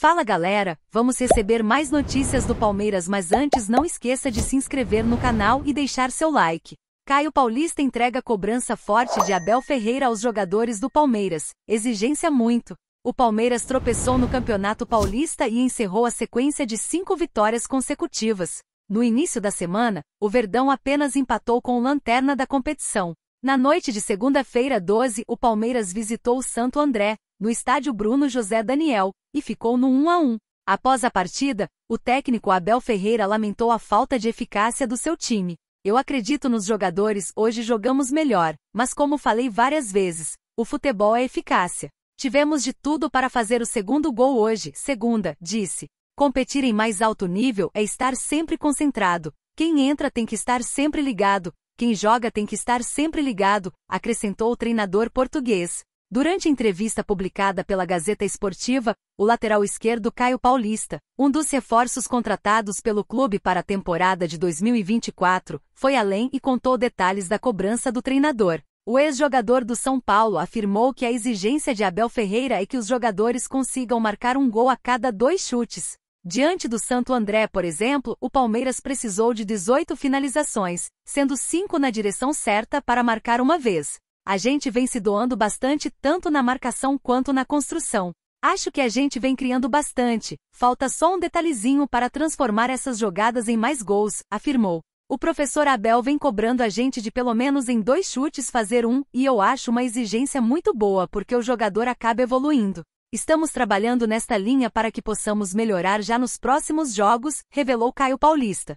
Fala galera, vamos receber mais notícias do Palmeiras, mas antes não esqueça de se inscrever no canal e deixar seu like. Caio Paulista entrega cobrança forte de Abel Ferreira aos jogadores do Palmeiras, exigência muito. O Palmeiras tropeçou no Campeonato Paulista e encerrou a sequência de cinco vitórias consecutivas. No início da semana, o Verdão apenas empatou com o Lanterna da competição. Na noite de segunda-feira 12, o Palmeiras visitou o Santo André, no estádio Bruno José Daniel, e ficou no 1 a 1. Após a partida, o técnico Abel Ferreira lamentou a falta de eficácia do seu time. Eu acredito nos jogadores, hoje jogamos melhor, mas como falei várias vezes, o futebol é eficácia. Tivemos de tudo para fazer o segundo gol hoje, segunda, disse. Competir em mais alto nível é estar sempre concentrado. Quem entra tem que estar sempre ligado, quem joga tem que estar sempre ligado, acrescentou o treinador português. Durante entrevista publicada pela Gazeta Esportiva, o lateral esquerdo Caio Paulista, um dos reforços contratados pelo clube para a temporada de 2024, foi além e contou detalhes da cobrança do treinador. O ex-jogador do São Paulo afirmou que a exigência de Abel Ferreira é que os jogadores consigam marcar um gol a cada dois chutes. Diante do Santo André, por exemplo, o Palmeiras precisou de 18 finalizações, sendo cinco na direção certa para marcar uma vez. A gente vem se doando bastante tanto na marcação quanto na construção. Acho que a gente vem criando bastante, falta só um detalhezinho para transformar essas jogadas em mais gols, afirmou. O professor Abel vem cobrando a gente de pelo menos em dois chutes fazer um, e eu acho uma exigência muito boa porque o jogador acaba evoluindo. Estamos trabalhando nesta linha para que possamos melhorar já nos próximos jogos, revelou Caio Paulista.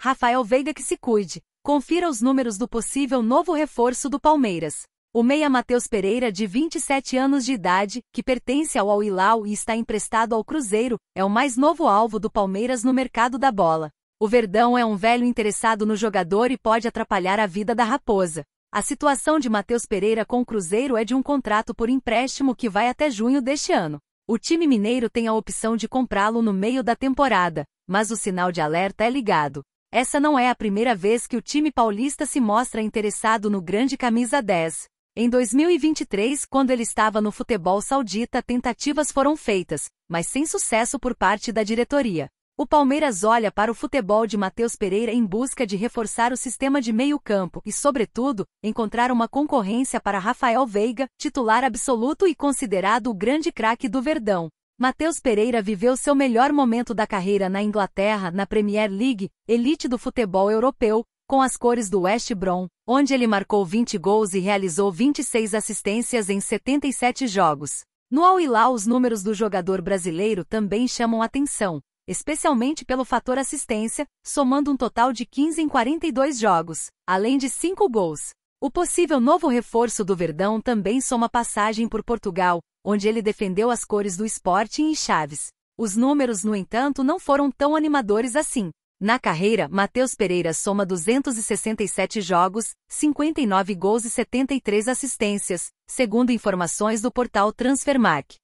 Rafael Veiga que se cuide. Confira os números do possível novo reforço do Palmeiras. O meia Matheus Pereira, de 27 anos de idade, que pertence ao Al-Hilal e está emprestado ao Cruzeiro, é o mais novo alvo do Palmeiras no mercado da bola. O Verdão é um velho interessado no jogador e pode atrapalhar a vida da raposa. A situação de Matheus Pereira com o Cruzeiro é de um contrato por empréstimo que vai até junho deste ano. O time mineiro tem a opção de comprá-lo no meio da temporada, mas o sinal de alerta é ligado. Essa não é a primeira vez que o time paulista se mostra interessado no grande camisa 10. Em 2023, quando ele estava no futebol saudita, tentativas foram feitas, mas sem sucesso por parte da diretoria. O Palmeiras olha para o futebol de Matheus Pereira em busca de reforçar o sistema de meio-campo e, sobretudo, encontrar uma concorrência para Rafael Veiga, titular absoluto e considerado o grande craque do Verdão. Matheus Pereira viveu seu melhor momento da carreira na Inglaterra na Premier League, elite do futebol europeu, com as cores do West Brom, onde ele marcou 20 gols e realizou 26 assistências em 77 jogos. No Al Hilal, os números do jogador brasileiro também chamam atenção, especialmente pelo fator assistência, somando um total de 15 em 42 jogos, além de 5 gols. O possível novo reforço do Verdão também soma passagem por Portugal, onde ele defendeu as cores do Sporting e Chaves. Os números, no entanto, não foram tão animadores assim. Na carreira, Matheus Pereira soma 267 jogos, 59 gols e 73 assistências, segundo informações do portal Transfermarkt.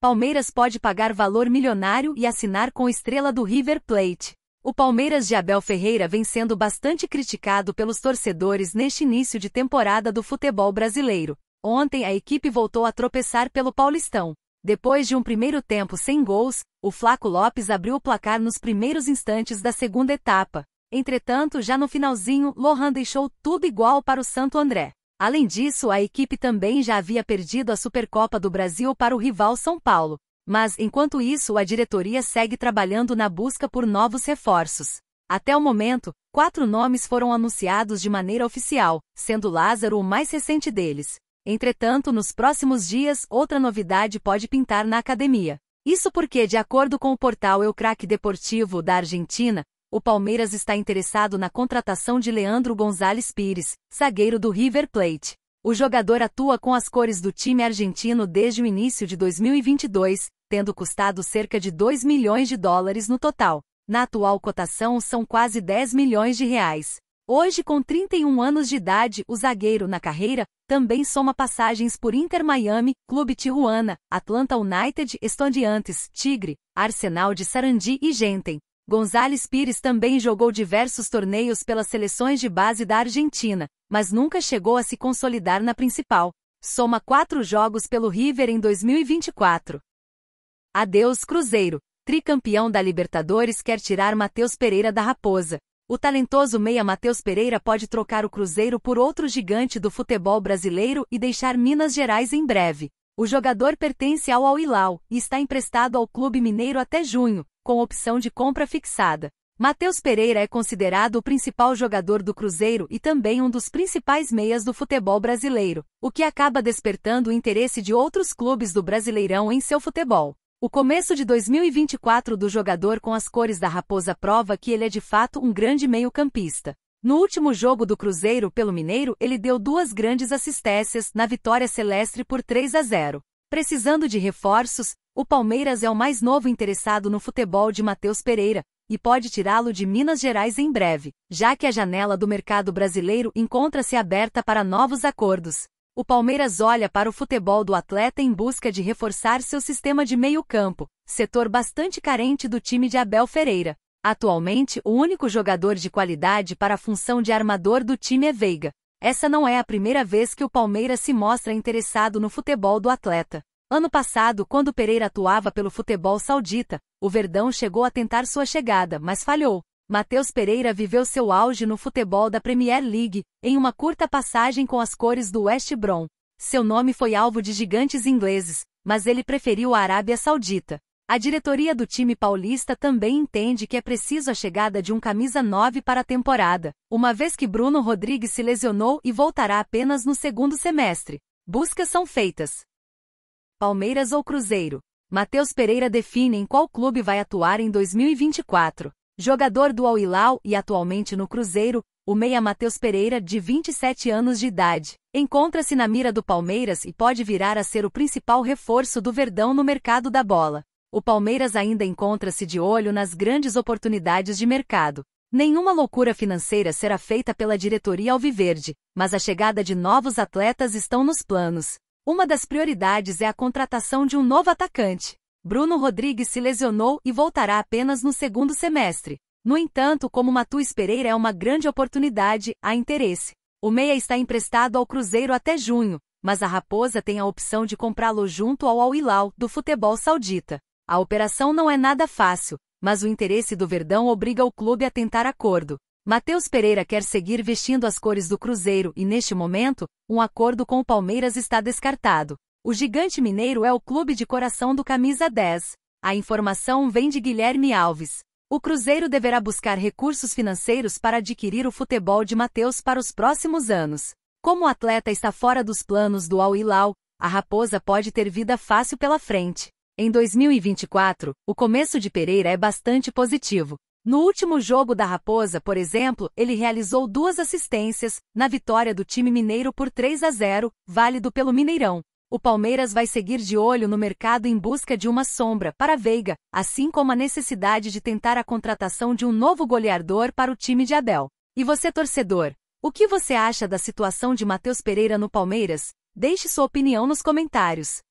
Palmeiras pode pagar valor milionário e assinar com estrela do River Plate. O Palmeiras de Abel Ferreira vem sendo bastante criticado pelos torcedores neste início de temporada do futebol brasileiro. Ontem a equipe voltou a tropeçar pelo Paulistão. Depois de um primeiro tempo sem gols, o Flaco Lopes abriu o placar nos primeiros instantes da segunda etapa. Entretanto, já no finalzinho, Lohan deixou tudo igual para o Santo André. Além disso, a equipe também já havia perdido a Supercopa do Brasil para o rival São Paulo. Mas, enquanto isso, a diretoria segue trabalhando na busca por novos reforços. Até o momento, quatro nomes foram anunciados de maneira oficial, sendo Lázaro o mais recente deles. Entretanto, nos próximos dias, outra novidade pode pintar na academia. Isso porque, de acordo com o portal Eu Craque Deportivo da Argentina, o Palmeiras está interessado na contratação de Leandro Gonzalez Pires, zagueiro do River Plate. O jogador atua com as cores do time argentino desde o início de 2022, tendo custado cerca de 2 milhões de dólares no total. Na atual cotação são quase 10 milhões de reais. Hoje, com 31 anos de idade, o zagueiro na carreira também soma passagens por Inter Miami, Clube Tijuana, Atlanta United, Estudiantes, Tigre, Arsenal de Sarandi e Gentem. Gonzalez Pires também jogou diversos torneios pelas seleções de base da Argentina, mas nunca chegou a se consolidar na principal. Soma quatro jogos pelo River em 2024. Adeus Cruzeiro, tricampeão da Libertadores quer tirar Matheus Pereira da Raposa. O talentoso meia Matheus Pereira pode trocar o Cruzeiro por outro gigante do futebol brasileiro e deixar Minas Gerais em breve. O jogador pertence ao Al-Hilal e está emprestado ao clube mineiro até junho, com opção de compra fixada. Matheus Pereira é considerado o principal jogador do Cruzeiro e também um dos principais meias do futebol brasileiro, o que acaba despertando o interesse de outros clubes do Brasileirão em seu futebol. O começo de 2024 do jogador com as cores da Raposa prova que ele é de fato um grande meio-campista. No último jogo do Cruzeiro pelo Mineiro, ele deu duas grandes assistências na vitória celeste por 3 a 0. Precisando de reforços, o Palmeiras é o mais novo interessado no futebol de Matheus Pereira e pode tirá-lo de Minas Gerais em breve, já que a janela do mercado brasileiro encontra-se aberta para novos acordos o Palmeiras olha para o futebol do atleta em busca de reforçar seu sistema de meio-campo, setor bastante carente do time de Abel Ferreira. Atualmente, o único jogador de qualidade para a função de armador do time é Veiga. Essa não é a primeira vez que o Palmeiras se mostra interessado no futebol do atleta. Ano passado, quando Pereira atuava pelo futebol saudita, o Verdão chegou a tentar sua chegada, mas falhou. Matheus Pereira viveu seu auge no futebol da Premier League, em uma curta passagem com as cores do West Brom. Seu nome foi alvo de gigantes ingleses, mas ele preferiu a Arábia Saudita. A diretoria do time paulista também entende que é preciso a chegada de um camisa 9 para a temporada, uma vez que Bruno Rodrigues se lesionou e voltará apenas no segundo semestre. Buscas são feitas. Palmeiras ou Cruzeiro? Matheus Pereira define em qual clube vai atuar em 2024. Jogador do Al-Hilal e atualmente no Cruzeiro, o meia Matheus Pereira, de 27 anos de idade, encontra-se na mira do Palmeiras e pode virar a ser o principal reforço do Verdão no mercado da bola. O Palmeiras ainda encontra-se de olho nas grandes oportunidades de mercado. Nenhuma loucura financeira será feita pela diretoria Alviverde, mas a chegada de novos atletas estão nos planos. Uma das prioridades é a contratação de um novo atacante. Bruno Rodrigues se lesionou e voltará apenas no segundo semestre. No entanto, como Matheus Pereira é uma grande oportunidade, há interesse. O meia está emprestado ao Cruzeiro até junho, mas a Raposa tem a opção de comprá-lo junto ao Al Hilal do futebol saudita. A operação não é nada fácil, mas o interesse do Verdão obriga o clube a tentar acordo. Matheus Pereira quer seguir vestindo as cores do Cruzeiro e, neste momento, um acordo com o Palmeiras está descartado. O Gigante Mineiro é o clube de coração do camisa 10. A informação vem de Guilherme Alves. O Cruzeiro deverá buscar recursos financeiros para adquirir o futebol de Matheus para os próximos anos. Como o atleta está fora dos planos do Al Hilal, a raposa pode ter vida fácil pela frente. Em 2024, o começo de Pereira é bastante positivo. No último jogo da Raposa, por exemplo, ele realizou duas assistências, na vitória do time mineiro por 3 a 0, válido pelo Mineirão. O Palmeiras vai seguir de olho no mercado em busca de uma sombra para Veiga, assim como a necessidade de tentar a contratação de um novo goleador para o time de Abel. E você, torcedor, o que você acha da situação de Matheus Pereira no Palmeiras? Deixe sua opinião nos comentários.